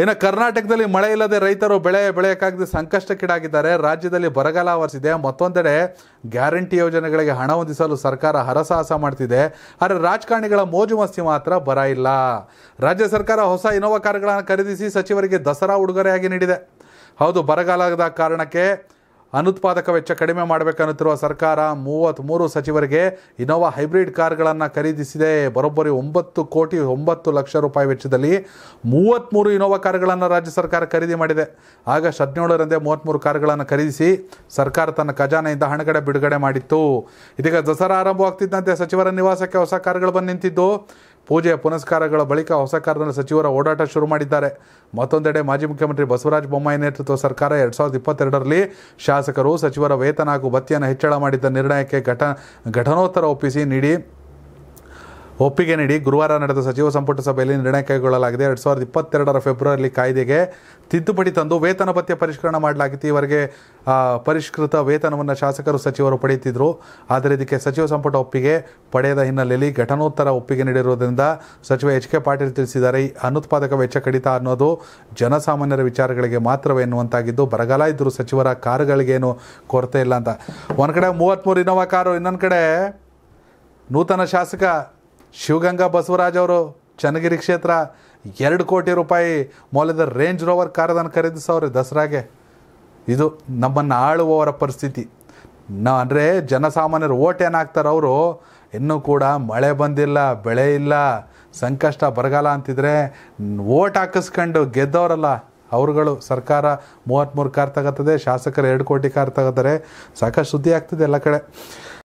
ಇನ್ನು ಕರ್ನಾಟಕದಲ್ಲಿ ಮಳೆ ಇಲ್ಲದೆ ರೈತರು ಬೆಳೆ ಬೆಳೆಯೋಕ್ಕಾಗದೆ ಸಂಕಷ್ಟಕ್ಕೀಡಾಗಿದ್ದಾರೆ ರಾಜ್ಯದಲ್ಲಿ ಬರಗಾಲ ಆವರಿಸಿದೆ ಮತ್ತೊಂದೆಡೆ ಗ್ಯಾರಂಟಿ ಯೋಜನೆಗಳಿಗೆ ಹಣ ಹೊಂದಿಸಲು ಸರ್ಕಾರ ಹರಸಾಹಸ ಮಾಡ್ತಿದೆ ಆದರೆ ರಾಜಕಾರಣಿಗಳ ಮೋಜು ಮಸ್ತಿ ಮಾತ್ರ ಬರ ಇಲ್ಲ ರಾಜ್ಯ ಸರ್ಕಾರ ಹೊಸ ಇನೋವಾ ಕಾರ್ಗಳನ್ನು ಖರೀದಿಸಿ ಸಚಿವರಿಗೆ ದಸರಾ ಉಡುಗೊರೆಯಾಗಿ ನೀಡಿದೆ ಹೌದು ಬರಗಾಲದ ಕಾರಣಕ್ಕೆ ಅನುತ್ಪಾದಕ ವೆಚ್ಚ ಕಡಿಮೆ ಮಾಡಬೇಕನ್ನುತ್ತಿರುವ ಸರ್ಕಾರ ಮೂವತ್ತ್ಮೂರು ಸಚಿವರಿಗೆ ಇನೋವಾ ಹೈಬ್ರಿಡ್ ಕಾರ್ಗಳನ್ನು ಖರೀದಿಸಿದೆ ಬರೋಬ್ಬರಿ ಒಂಬತ್ತು ಕೋಟಿ ಒಂಬತ್ತು ಲಕ್ಷ ರೂಪಾಯಿ ವೆಚ್ಚದಲ್ಲಿ ಮೂವತ್ತ್ಮೂರು ಇನೋವಾ ಕಾರುಗಳನ್ನು ರಾಜ್ಯ ಸರ್ಕಾರ ಖರೀದಿ ಮಾಡಿದೆ ಆಗಸ್ಟ್ ಹದಿನೇಳರಂದೇ ಮೂವತ್ತ್ಮೂರು ಕಾರುಗಳನ್ನು ಖರೀದಿಸಿ ಸರ್ಕಾರ ತನ್ನ ಖಜಾನೆಯಿಂದ ಹಣಗಡೆ ಬಿಡುಗಡೆ ಮಾಡಿತ್ತು ಇದೀಗ ದಸರಾ ಆರಂಭವಾಗ್ತಿದ್ದಂತೆ ಸಚಿವರ ನಿವಾಸಕ್ಕೆ ಹೊಸ ಕಾರುಗಳು ಬಂದು ನಿಂತಿದ್ದು ಪೂಜೆಯ ಪುನಸ್ಕಾರಗಳ ಬಳಿಕ ಹೊಸ ಕಾರಿನಲ್ಲಿ ಸಚಿವರ ಓಡಾಟ ಶುರು ಮಾಡಿದ್ದಾರೆ ಮತ್ತೊಂದೆಡೆ ಮಾಜಿ ಮುಖ್ಯಮಂತ್ರಿ ಬಸವರಾಜ ಬೊಮ್ಮಾಯಿ ನೇತೃತ್ವ ಸರ್ಕಾರ ಎರಡು ಸಾವಿರದ ಇಪ್ಪತ್ತೆರಡರಲ್ಲಿ ಶಾಸಕರು ಸಚಿವರ ವೇತನ ಹಾಗೂ ಭತ್ಯೆಯನ್ನು ಹೆಚ್ಚಳ ಮಾಡಿದ್ದ ನಿರ್ಣಯಕ್ಕೆ ಘಟ ಘಟನೋತ್ತರ ಒಪ್ಪಿಸಿ ನೀಡಿ ಒಪ್ಪಿಗೆ ನೀಡಿ ಗುರುವಾರ ನಡೆದ ಸಚಿವ ಸಂಪುಟ ಸಭೆಯಲ್ಲಿ ನಿರ್ಣಯ ಕೈಗೊಳ್ಳಲಾಗಿದೆ ಎರಡು ಸಾವಿರದ ಇಪ್ಪತ್ತೆರಡರ ಫೆಬ್ರವರಿ ಕಾಯ್ದೆಗೆ ತಿದ್ದುಪಡಿ ತಂದು ವೇತನ ಭತ್ಯೆ ಪರಿಷ್ಕರಣೆ ಮಾಡಲಾಗಿತ್ತು ಈವರೆಗೆ ಪರಿಷ್ಕೃತ ವೇತನವನ್ನು ಶಾಸಕರು ಸಚಿವರು ಪಡೆಯುತ್ತಿದ್ದರು ಆದರೆ ಇದಕ್ಕೆ ಸಚಿವ ಸಂಪುಟ ಒಪ್ಪಿಗೆ ಪಡೆಯದ ಹಿನ್ನೆಲೆಯಲ್ಲಿ ಘಟನೋತ್ತರ ಒಪ್ಪಿಗೆ ನೀಡಿರುವುದರಿಂದ ಸಚಿವ ಎಚ್ ಕೆ ಪಾಟೀಲ್ ತಿಳಿಸಿದ್ದಾರೆ ಈ ಅನುತ್ಪಾದಕ ವೆಚ್ಚ ಕಡಿತ ಅನ್ನೋದು ಜನಸಾಮಾನ್ಯರ ವಿಚಾರಗಳಿಗೆ ಮಾತ್ರವೇ ಎನ್ನುವಂತಾಗಿದ್ದು ಬರಗಾಲ ಇದ್ದರು ಸಚಿವರ ಕಾರುಗಳಿಗೇನು ಕೊರತೆ ಇಲ್ಲ ಅಂತ ಒಂದು ಕಡೆ ಮೂವತ್ತ್ಮೂರು ಇನ್ನೋವಾ ಕಾರು ಇನ್ನೊಂದು ಕಡೆ ನೂತನ ಶಾಸಕ ಶಿವಗಂಗಾ ಬಸವರಾಜ್ ಅವರು ಚನ್ನಗಿರಿ ಕ್ಷೇತ್ರ ಎರಡು ಕೋಟಿ ರೂಪಾಯಿ ಮೌಲ್ಯದ ರೇಂಜ್ ರೋವರ್ ಕಾರದನ್ನು ಖರೀದಿಸೋರೆ ದಸರಾಗೆ ಇದು ನಮ್ಮನ್ನು ಆಳುವವರ ಪರಿಸ್ಥಿತಿ ನಾ ಅಂದರೆ ಜನಸಾಮಾನ್ಯರು ಓಟ್ ಏನಾಗ್ತಾರೆ ಅವರು ಇನ್ನೂ ಕೂಡ ಮಳೆ ಬಂದಿಲ್ಲ ಬೆಳೆ ಇಲ್ಲ ಸಂಕಷ್ಟ ಬರಗಾಲ ಅಂತಿದ್ರೆ ಓಟ್ ಹಾಕಿಸ್ಕೊಂಡು ಗೆದ್ದವರಲ್ಲ ಅವರುಗಳು ಸರ್ಕಾರ ಮೂವತ್ತ್ಮೂರು ಕಾರ್ ತಗೋತದೆ ಶಾಸಕರು ಎರಡು ಕೋಟಿ ಕಾರ್ ತಗೋತಾರೆ ಸಾಕಷ್ಟು ಸುದ್ದಿ ಆಗ್ತದೆ ಎಲ್ಲ ಕಡೆ